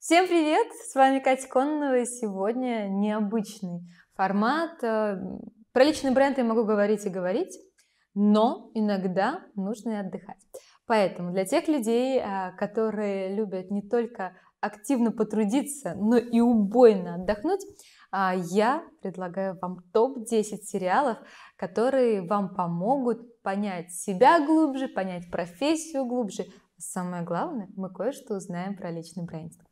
Всем привет! С вами Катя Кононова и сегодня необычный формат. Э, про личный бренд я могу говорить и говорить, но иногда нужно и отдыхать. Поэтому для тех людей, э, которые любят не только активно потрудиться, но и убойно отдохнуть, а, я предлагаю вам топ-10 сериалов, которые вам помогут понять себя глубже, понять профессию глубже, Самое главное, мы кое-что узнаем про личный брендинг.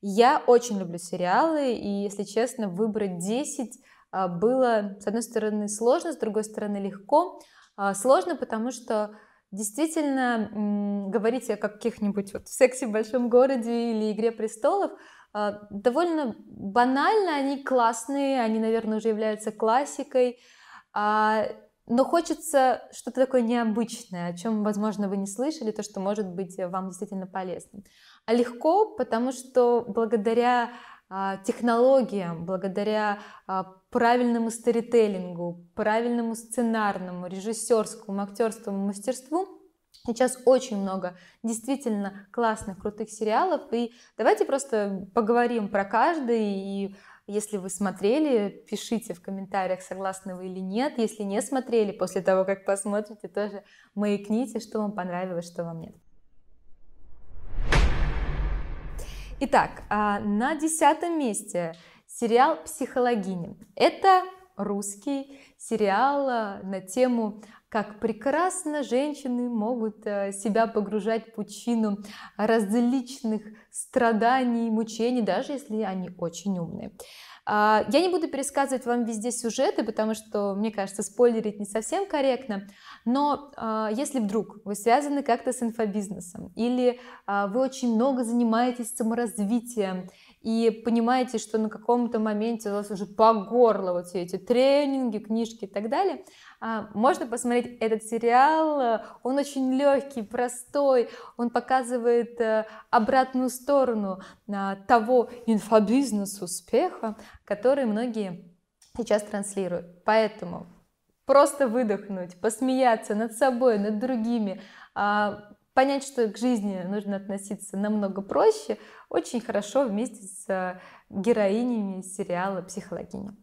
Я очень люблю сериалы, и, если честно, выбрать 10 а, было, с одной стороны, сложно, с другой стороны, легко. А, сложно, потому что действительно говорить о каких-нибудь вот сексе в большом городе или игре престолов а, довольно банально, они классные, они, наверное, уже являются классикой. Но хочется что-то такое необычное, о чем, возможно, вы не слышали, то, что может быть э, вам действительно полезным. А легко, потому что благодаря а, технологиям, благодаря а, правильному сторителлингу, правильному сценарному, режиссерскому, актерскому мастерству Сейчас очень много действительно классных, крутых сериалов, и давайте просто поговорим про каждый и если вы смотрели, пишите в комментариях, согласны вы или нет. Если не смотрели, после того, как посмотрите, тоже маякните, что вам понравилось, что вам нет. Итак, а, на десятом месте сериал «Психологини». Это русский сериал а, на тему как прекрасно женщины могут э, себя погружать в пучину различных страданий, мучений, даже если они очень умные. А, я не буду пересказывать вам везде сюжеты, потому что, мне кажется, спойлерить не совсем корректно, но а, если вдруг вы связаны как-то с инфобизнесом, или а, вы очень много занимаетесь саморазвитием, и понимаете, что на каком-то моменте у вас уже по горло вот все эти тренинги, книжки и так далее, а, можно посмотреть этот сериал, он очень легкий, простой, он показывает э, обратную сторону э, того инфобизнес-успеха, который многие сейчас транслируют. Поэтому просто выдохнуть, посмеяться над собой, над другими, а, понять, что к жизни нужно относиться намного проще, очень хорошо вместе с э, героинями сериала «Психологиня».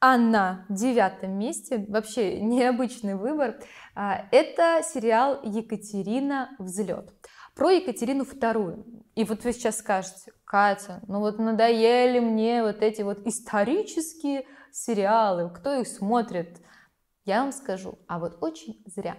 А на девятом месте, вообще необычный выбор, а, это сериал «Екатерина. Взлет». Про Екатерину II. И вот вы сейчас скажете, Катя, ну вот надоели мне вот эти вот исторические сериалы, кто их смотрит? Я вам скажу, а вот очень зря.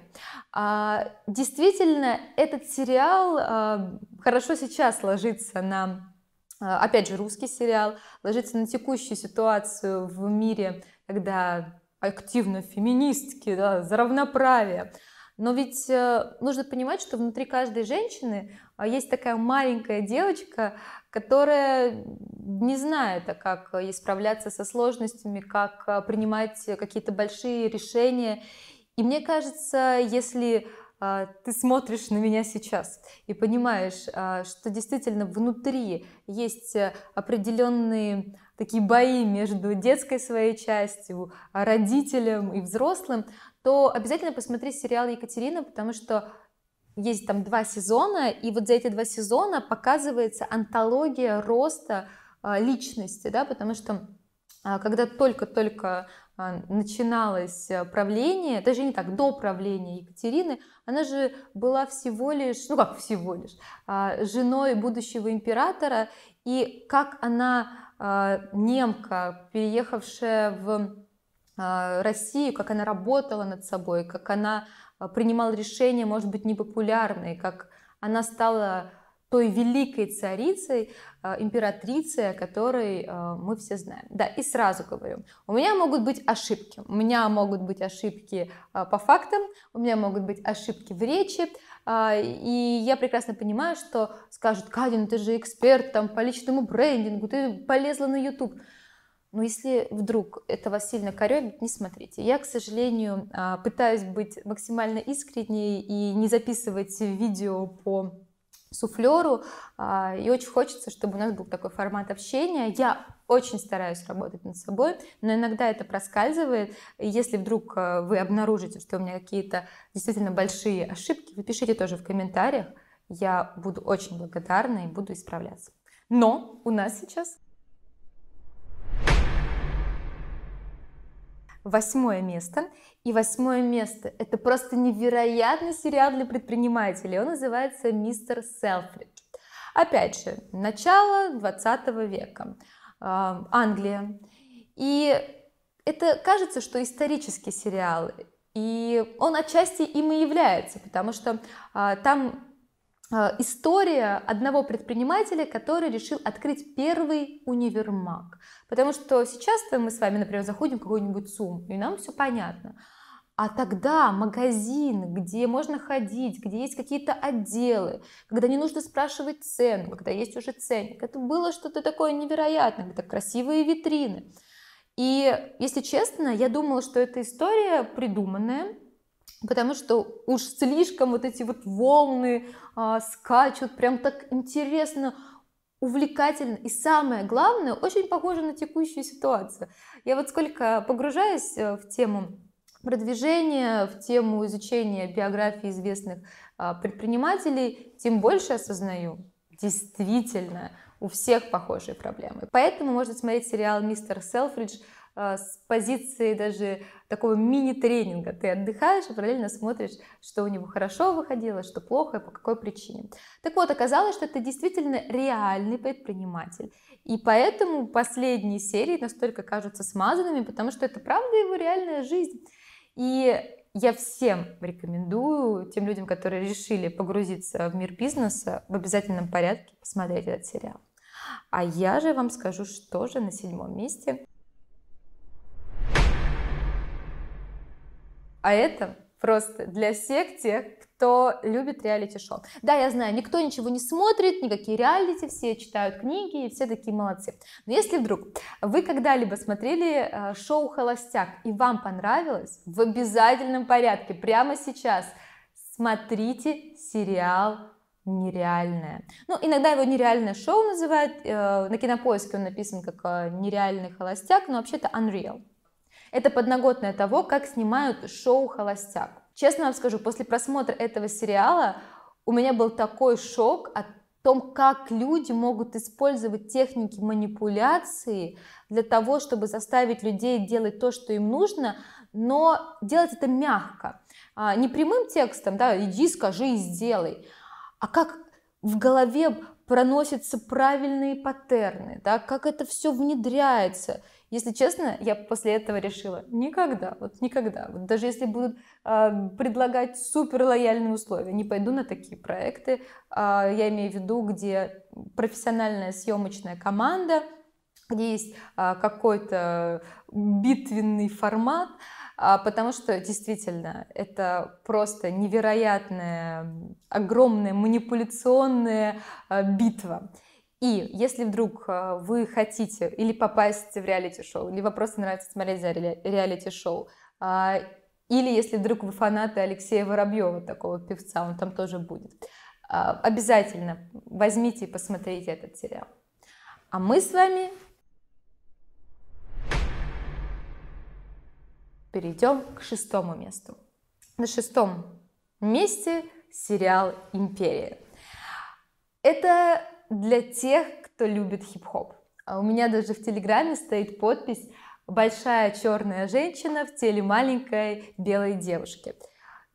А, действительно, этот сериал а, хорошо сейчас ложится на, а, опять же, русский сериал, ложится на текущую ситуацию в мире, когда активно феминистки, да, за равноправие. Но ведь э, нужно понимать, что внутри каждой женщины а, есть такая маленькая девочка, которая не знает, а как исправляться со сложностями, как а, принимать какие-то большие решения. И мне кажется, если а, ты смотришь на меня сейчас и понимаешь, что действительно внутри есть э, определенные такие бои между детской своей частью, родителем и взрослым, то обязательно посмотри сериал «Екатерина», потому что есть там два сезона, и вот за эти два сезона показывается антология роста а, личности, да, потому что а, когда только-только а, начиналось э, правление, даже не так, до правления Екатерины, она же была всего лишь, ну как всего лишь, женой будущего императора, и как она, немка, переехавшая в Россию, как она работала над собой, как она Э, принимал решения, может быть, непопулярные, как она стала той великой царицей, э, императрицей, о которой э, мы все знаем. Да, и сразу говорю, у меня могут быть ошибки. У меня могут быть ошибки по фактам, у меня могут быть ошибки в речи. И я прекрасно понимаю, что скажут, Кадин, ну ты же эксперт там, по личному брендингу, ты полезла на YouTube. Но если вдруг это вас сильно коребит, не смотрите. Я, к сожалению, а, пытаюсь быть максимально искренней и не записывать видео по суфлеру. А, и очень хочется, чтобы у нас был такой формат общения. Я очень стараюсь работать над собой, но иногда это проскальзывает. И если вдруг а, вы обнаружите, что у меня какие-то действительно большие ошибки, вы пишите тоже в комментариях. Я буду очень благодарна и буду исправляться. Но у нас сейчас восьмое место. И восьмое место – это просто невероятный сериал для предпринимателей. Он называется «Мистер селфрид Опять же, начало 20 века, а, Англия. И это кажется, что исторический сериал, и он отчасти им и является, потому что а, там Э, история одного предпринимателя, который решил открыть первый универмаг. Потому что сейчас мы с вами, например, заходим в какой-нибудь сум, и нам все понятно. А тогда магазин, где можно ходить, где есть какие-то отделы, когда не нужно спрашивать цену, когда есть уже ценник, это было что-то такое невероятное, это красивые витрины. И, если честно, я думала, что эта история придуманная, потому что уж слишком вот эти вот волны а, скачут, прям так интересно, увлекательно и самое главное, очень похоже на текущую ситуацию. Я вот сколько погружаюсь э, в тему продвижения, в тему изучения биографии известных а, предпринимателей, тем больше осознаю, действительно, у всех похожие проблемы. Поэтому можно смотреть сериал «Мистер Селфридж», а, с позиции даже такого мини-тренинга. Ты отдыхаешь и параллельно смотришь, что у него хорошо выходило, что плохо и по какой причине. Так вот, оказалось, что это действительно реальный предприниматель. И поэтому последние серии настолько кажутся смазанными, потому что это правда его реальная жизнь. И я всем рекомендую, тем людям, которые решили погрузиться в мир бизнеса, в обязательном порядке посмотреть этот сериал. А я же вам скажу, что же на седьмом месте А это просто для всех тех, кто любит реалити-шоу. Да, я знаю, никто ничего не смотрит, никакие реалити, все читают книги и все такие молодцы. Но если вдруг вы когда-либо смотрели э, шоу «Холостяк» и вам понравилось, в обязательном порядке прямо сейчас смотрите сериал нереальное. Ну, иногда его нереальное шоу называют, э, на кинопоиске он написан как э, нереальный холостяк, но вообще-то unreal. Это подноготное того, как снимают шоу «Холостяк». Честно вам скажу, после просмотра этого сериала у меня был такой шок от том, как люди могут использовать техники манипуляции для того, чтобы заставить людей делать то, что им нужно, но делать это мягко, а, не прямым текстом, да, иди, скажи и сделай, а как в голове проносятся правильные паттерны, да, как это все внедряется – если честно, я после этого решила никогда, вот никогда. Вот даже если будут э, предлагать супер лояльные условия, не пойду на такие проекты. Э, я имею в виду, где профессиональная съемочная команда, где есть э, какой-то битвенный формат, э, потому что действительно это просто невероятная, огромная манипуляционная э, битва. И если вдруг э, вы хотите или попасть в реалити-шоу, или вам просто нравится смотреть за реалити-шоу, а, или если вдруг вы фанаты Алексея Воробьева, такого певца, он там тоже будет, а, обязательно возьмите и посмотрите этот сериал. А мы с вами перейдем к шестому месту. На шестом месте сериал «Империя». Это для тех, кто любит хип-хоп. А у меня даже в Телеграме стоит подпись «Большая черная женщина в теле маленькой белой девушки».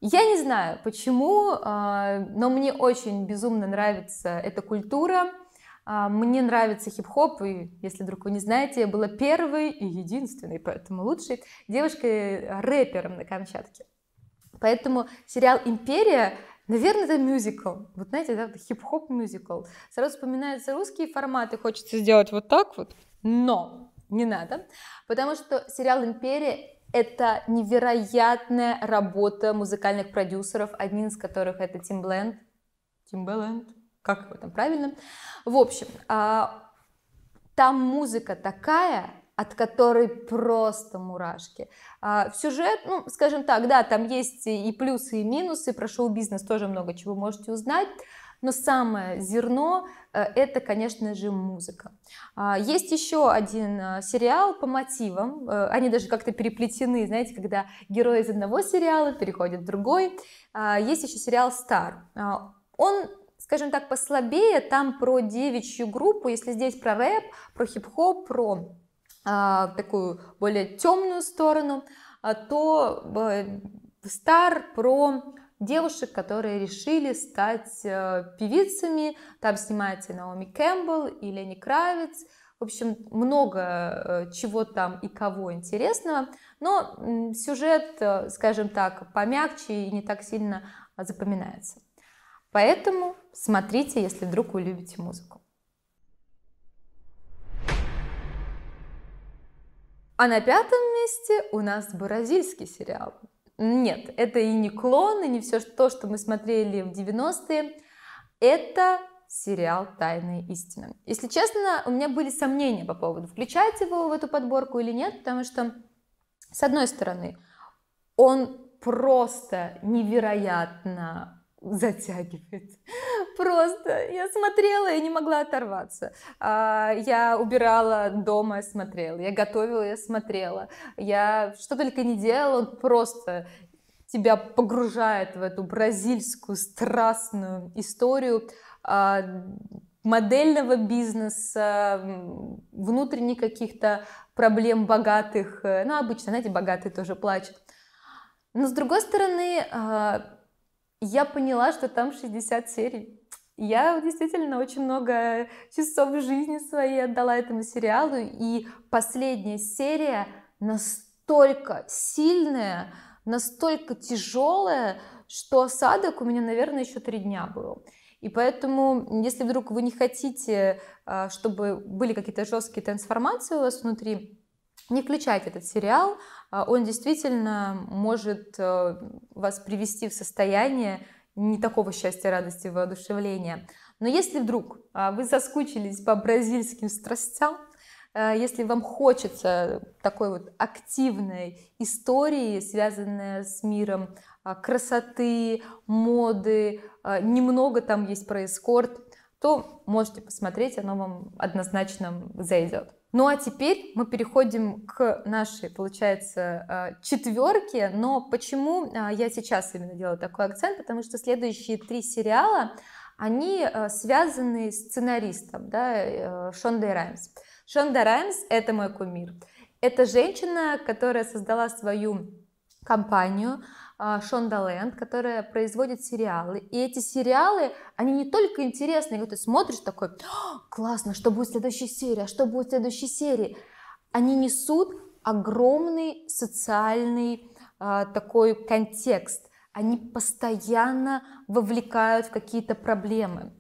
Я не знаю, почему, а, но мне очень безумно нравится эта культура. А, мне нравится хип-хоп, и если вдруг вы не знаете, я была первой и единственной, поэтому лучшей девушкой-рэпером на Камчатке. Поэтому сериал «Империя» Наверное, это мюзикл. Вот знаете, да, хип-хоп мюзикл. Сразу вспоминаются русские форматы, хочется сделать вот так вот. Но не надо, потому что сериал «Империя» это невероятная работа музыкальных продюсеров, один из которых это Тим Бленд. Тим Бленд, как его там правильно? В общем, а, там музыка такая, от которой просто мурашки. А, в сюжет, ну, скажем так, да, там есть и плюсы, и минусы, про шоу-бизнес тоже много чего можете узнать, но самое зерно э, – это, конечно же, музыка. А, есть еще один э, сериал по мотивам, э, они даже как-то переплетены, знаете, когда герой из одного сериала переходит в другой. А, есть еще сериал «Стар». Он скажем так, послабее, там про девичью группу, если здесь про рэп, про хип-хоп, про а, такую более темную сторону, а, то э, Стар про девушек, которые решили стать э, певицами. Там снимается и Наоми Кэмпбелл, и Лени Кравец. В общем, много э, чего там и кого интересного. Но сюжет, скажем так, помягче и не так сильно запоминается. Поэтому смотрите, если вдруг вы любите музыку. А на пятом месте у нас бразильский сериал. Нет, это и не клон, и не все то, что мы смотрели в 90-е. Это сериал "Тайная истина". Если честно, у меня были сомнения по поводу, включать его в эту подборку или нет, потому что, с одной стороны, он просто невероятно затягивает. Просто я смотрела и не могла оторваться. А, я убирала дома, смотрела. Я готовила, я смотрела. Я что только не делала, просто тебя погружает в эту бразильскую страстную историю а, модельного бизнеса, внутренних каких-то проблем богатых. Ну, обычно, знаете, богатые тоже плачут. Но, с другой стороны, а, я поняла, что там 60 серий. Я действительно очень много часов жизни своей отдала этому сериалу, и последняя серия настолько сильная, настолько тяжелая, что осадок у меня, наверное, еще три дня был. И поэтому, если вдруг вы не хотите, а, чтобы были какие-то жесткие трансформации у вас внутри, не включайте этот сериал, а, он действительно может а, вас привести в состояние не такого счастья, радости, воодушевления. Но если вдруг а, вы соскучились по бразильским страстям, э, если вам хочется такой вот активной истории, связанной с миром а, красоты, моды, а, немного там есть про эскорт, то можете посмотреть, оно вам однозначно зайдет. Ну а теперь мы переходим к нашей, получается, а, четверке. Но почему а, я сейчас именно делаю такой акцент? Потому что следующие три сериала, они а, связаны с сценаристом, да, э, Шондой Раймс. Шонда Раймс – это мой кумир. Это женщина, которая создала свою компанию, а, Шондаленд, которая производит сериалы. И эти сериалы, они не только интересные, вот ты смотришь такой, классно, что будет в следующей серии, а что будет в следующей серии. Они несут огромный социальный э, такой контекст. Они постоянно вовлекают в какие-то проблемы.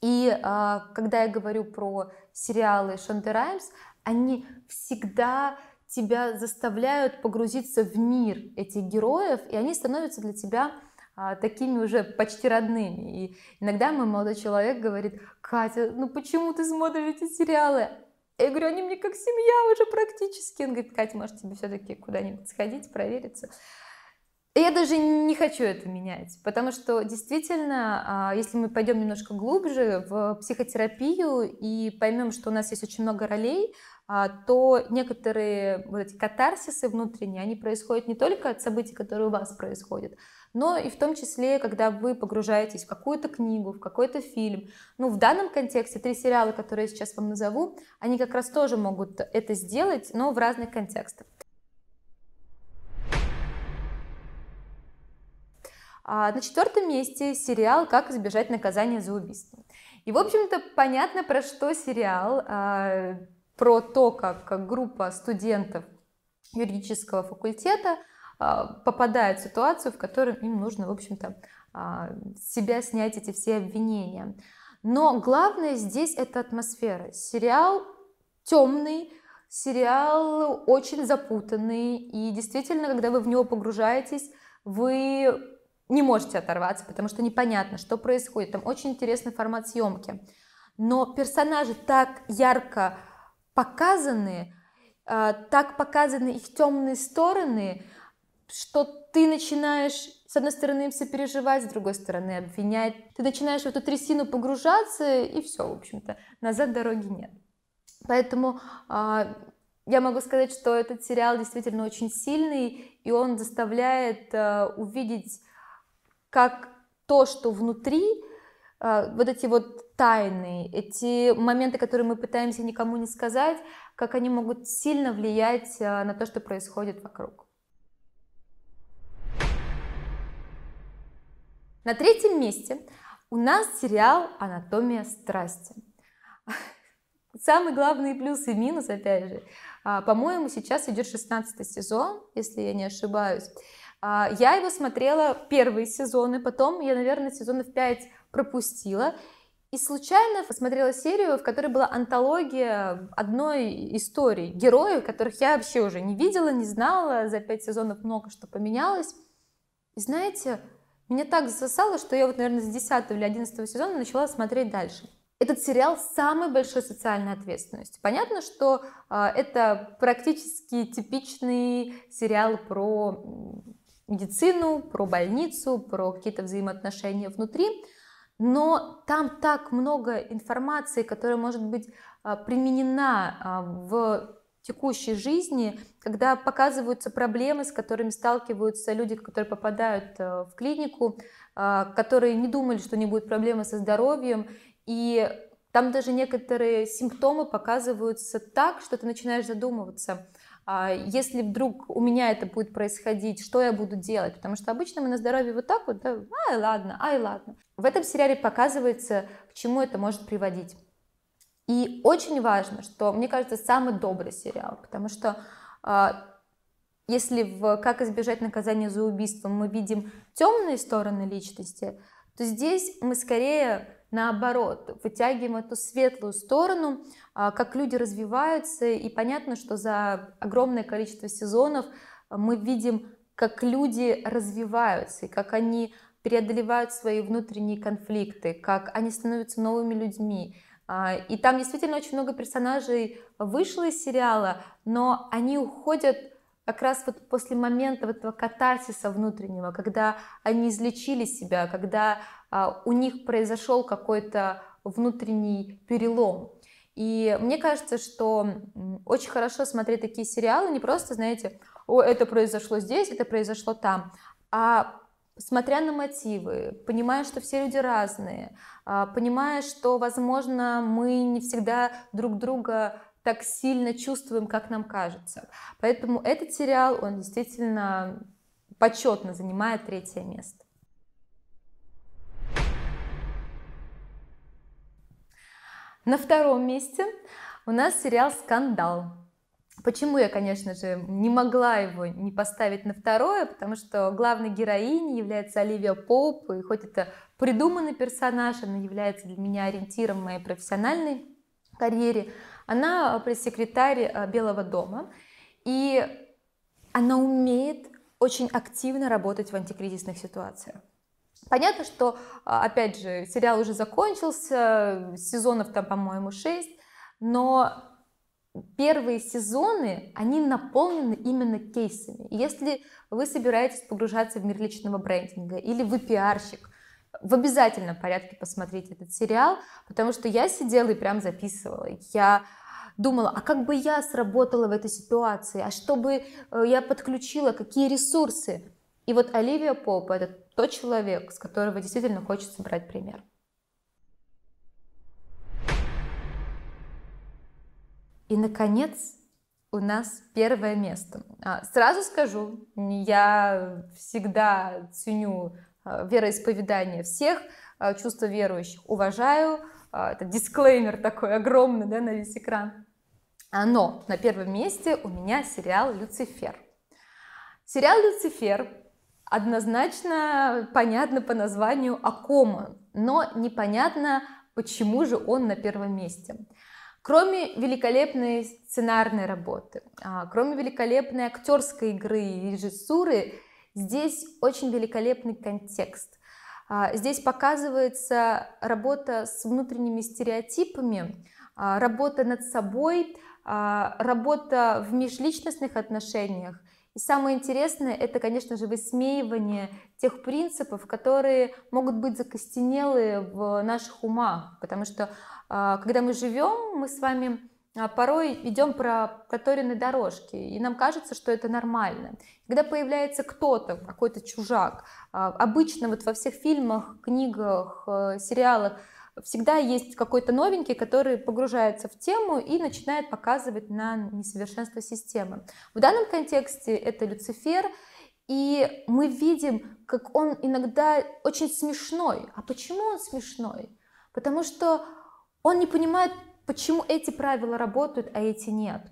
И э, когда я говорю про сериалы Шонды Раймс, они всегда тебя заставляют погрузиться в мир этих героев, и они становятся для тебя а, такими уже почти родными. И иногда мой молодой человек говорит, Катя, ну почему ты смотришь эти сериалы? Я говорю, они мне как семья уже практически. Он говорит, Катя, может тебе все-таки куда-нибудь сходить, провериться. Я даже не хочу это менять, потому что действительно, а, если мы пойдем немножко глубже в психотерапию и поймем, что у нас есть очень много ролей, а, то некоторые вот эти катарсисы внутренние, они происходят не только от событий, которые у вас происходят, но и в том числе, когда вы погружаетесь в какую-то книгу, в какой-то фильм. Ну, в данном контексте три сериала, которые я сейчас вам назову, они как раз тоже могут это сделать, но в разных контекстах. А на четвертом месте сериал «Как избежать наказания за убийство». И, в общем-то, понятно, про что сериал, а, про то, как группа студентов юридического факультета а, попадает в ситуацию, в которой им нужно, в общем-то, а, себя снять эти все обвинения. Но главное здесь это атмосфера. Сериал темный, сериал очень запутанный, и действительно, когда вы в него погружаетесь, вы не можете оторваться, потому что непонятно, что происходит. Там очень интересный формат съемки. Но персонажи так ярко показаны, а, так показаны их темные стороны, что ты начинаешь, с одной стороны, им сопереживать, с другой стороны, обвинять. Ты начинаешь в эту трясину погружаться, и все, в общем-то, назад дороги нет. Поэтому а, я могу сказать, что этот сериал действительно очень сильный, и он заставляет а, увидеть как то, что внутри, э, вот эти вот тайны, эти моменты, которые мы пытаемся никому не сказать, как они могут сильно влиять э, на то, что происходит вокруг. На третьем месте у нас сериал «Анатомия страсти». Самый главный плюс и минус, опять же, а, по-моему, сейчас идет 16 сезон, если я не ошибаюсь. А, я его смотрела первые сезоны, потом я, наверное, сезонов 5 пропустила. И случайно посмотрела серию, в которой была антология одной истории героев, которых я вообще уже не видела, не знала. За пять сезонов много что поменялось. И знаете, меня так засосало, что я вот, наверное, с 10 или 11 сезона начала смотреть дальше. Этот сериал с самой большой социальной ответственностью. Понятно, что э, это практически типичный сериал про медицину, про больницу, про какие-то взаимоотношения внутри, но там так много информации, которая может быть а, применена а, в текущей жизни, когда показываются проблемы, с которыми сталкиваются люди, которые попадают э, в клинику, а, которые не думали, что у них будет проблемы со здоровьем, и там даже некоторые симптомы показываются так, что ты начинаешь задумываться – а если вдруг у меня это будет происходить, что я буду делать? Потому что обычно мы на здоровье вот так вот, да, ай, ладно, ай, ладно. В этом сериале показывается, к чему это может приводить. И очень важно, что, мне кажется, самый добрый сериал, потому что а, если в «Как избежать наказания за убийство» мы видим темные стороны личности, то здесь мы скорее наоборот, вытягиваем эту светлую сторону, а, как люди развиваются, и понятно, что за огромное количество сезонов а, мы видим, как люди развиваются, и как они преодолевают свои внутренние конфликты, как они становятся новыми людьми. А, и там действительно очень много персонажей вышло из сериала, но они уходят как раз вот после момента вот этого катарсиса внутреннего, когда они излечили себя, когда а, у них произошел какой-то внутренний перелом. И мне кажется, что очень хорошо смотреть такие сериалы, не просто, знаете, о, это произошло здесь, это произошло там, а смотря на мотивы, понимая, что все люди разные, а, понимая, что, возможно, мы не всегда друг друга так сильно чувствуем, как нам кажется. Поэтому этот сериал, он действительно почетно занимает третье место. На втором месте у нас сериал «Скандал». Почему я, конечно же, не могла его не поставить на второе, потому что главной героиней является Оливия Поуп, и хоть это придуманный персонаж, она является для меня ориентиром в моей профессиональной карьере, она пресс-секретарь э, Белого дома, и она умеет очень активно работать в антикризисных ситуациях. Понятно, что, а, опять же, сериал уже закончился, сезонов там, по-моему, 6, но первые сезоны, они наполнены именно кейсами. Если вы собираетесь погружаться в мир личного брендинга или вы пиарщик, в обязательном порядке посмотрите этот сериал, потому что я сидела и прям записывала. Я думала, а как бы я сработала в этой ситуации, а что бы э, я подключила, какие ресурсы. И вот Оливия Поп, этот тот человек, с которого действительно хочется брать пример. И, наконец, у нас первое место. А, сразу скажу, я всегда ценю а, вероисповедание всех, а, чувство верующих уважаю. Это дисклеймер такой огромный да, на весь экран. Но на первом месте у меня сериал «Люцифер». Сериал «Люцифер» Однозначно понятно по названию, о но непонятно, почему же он на первом месте. Кроме великолепной сценарной работы, а, кроме великолепной актерской игры и режиссуры, здесь очень великолепный контекст. А, здесь показывается работа с внутренними стереотипами, а, работа над собой, работа в межличностных отношениях, и самое интересное, это, конечно же, высмеивание тех принципов, которые могут быть закостенелые в наших умах, потому что а, когда мы живем, мы с вами а, порой идем про проторенные дорожки, и нам кажется, что это нормально. Когда появляется кто-то, какой-то чужак, а, обычно вот во всех фильмах, книгах, э, сериалах всегда есть какой-то новенький, который погружается в тему и начинает показывать на несовершенство системы. В данном контексте это Люцифер, и мы видим, как он иногда очень смешной. А почему он смешной? Потому что он не понимает, почему эти правила работают, а эти нет.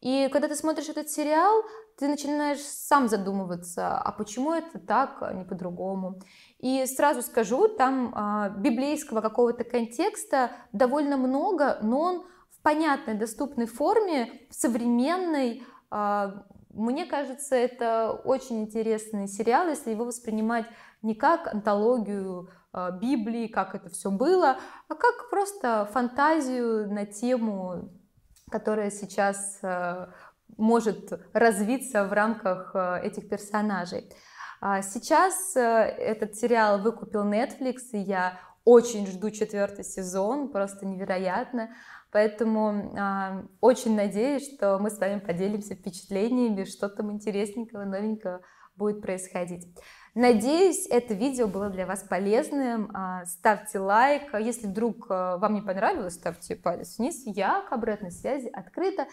И когда ты смотришь этот сериал, ты начинаешь сам задумываться, а почему это так, а не по-другому. И сразу скажу, там а, библейского какого-то контекста довольно много, но он в понятной, доступной форме, в современной. А, мне кажется, это очень интересный сериал, если его воспринимать не как антологию а, Библии, как это все было, а как просто фантазию на тему, которая сейчас а, может развиться в рамках э, этих персонажей. А, сейчас э, этот сериал выкупил Netflix, и я очень жду четвертый сезон, просто невероятно. Поэтому э, очень надеюсь, что мы с вами поделимся впечатлениями, что там интересненького, новенького будет происходить. Надеюсь, это видео было для вас полезным. А, ставьте лайк. Если вдруг а, вам не понравилось, ставьте палец вниз. Я к обратной связи открыта.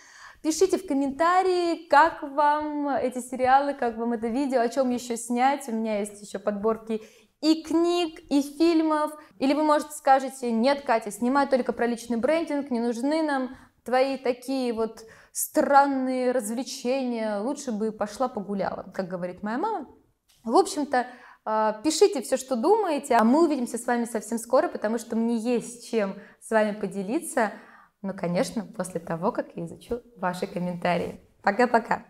Пишите в комментарии, как вам эти сериалы, как вам это видео, о чем еще снять. У меня есть еще подборки и книг, и фильмов. Или вы, можете скажете, нет, Катя, снимай только про личный брендинг, не нужны нам твои такие вот странные развлечения, лучше бы пошла погуляла, как говорит моя мама. В общем-то, а, Пишите все, что думаете, а мы увидимся с вами совсем скоро, потому что мне есть чем с вами поделиться. Ну, конечно, после того, как я изучу ваши комментарии. Пока-пока!